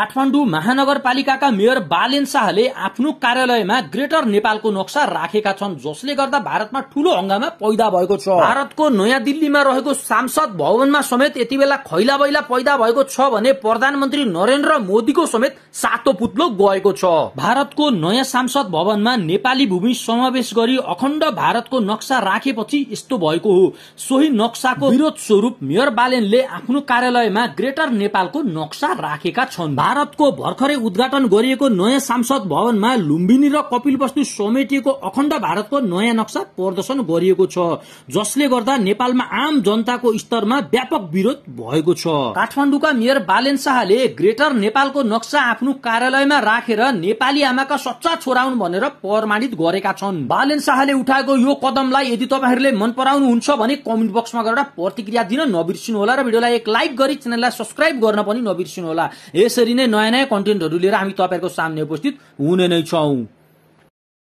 काठमाडौँ महानगरपालिकाका मेयर बालेन शाहले आफ्नो कार्यालयमा ग्रेटर नेपालको नक्सा राखेका छन् जसले गर्दा भारतमा ठूलो हंगामा पैदा भएको छ भारतको नयाँ दिल्लीमा रहेको सांसद भवनमा समेत यति बेला खैला बैला पैदा भएको छ भने प्रधानमन्त्री नरेन्द्र मोदीको समेत सातो पुत्लो गएको छ भारतको नयाँ सांसद भवनमा नेपाली भूमि समावेश गरी अखण्ड भारतको नक्सा राखेपछि यस्तो भएको हो सोही नक्साको विरोध स्वरूप मेयर बालेनले आफ्नो कार्यालयमा ग्रेटर नेपालको नक्सा राखेका छन् भारतको भर्खरै उद्घाटन गरिएको नयाँ सांसद भवनमा लुम्बिनी र कपिलवस्तु समेटिएको अखण्ड भारतको नयाँ नक्सा प्रदर्शन गरिएको छ जसले गर्दा नेपालमा आम जनताको स्तरमा व्यापक विरोध भएको छ काठमाडौँका मेयर बालेन शाहले ग्रेटर नेपालको नक्सा आफ्नो कार्यालयमा राखेर नेपाली आमाका सच्चा छोरा भनेर प्रमाणित गरेका छन् बालेन शाहले उठाएको यो कदमलाई यदि तपाईँहरूले मन पराउनुहुन्छ भने कमेन्ट बक्समा गएर प्रतिक्रिया दिन होला र भिडियोलाई एक लाइक गरी च्यानललाई सब्सक्राइब गर्न पनि होला यसरी यसरी नै नयाँ नयाँ कन्टेन्टहरू लिएर हामी तपाईँहरूको सामने उपस्थित हुने नै छौँ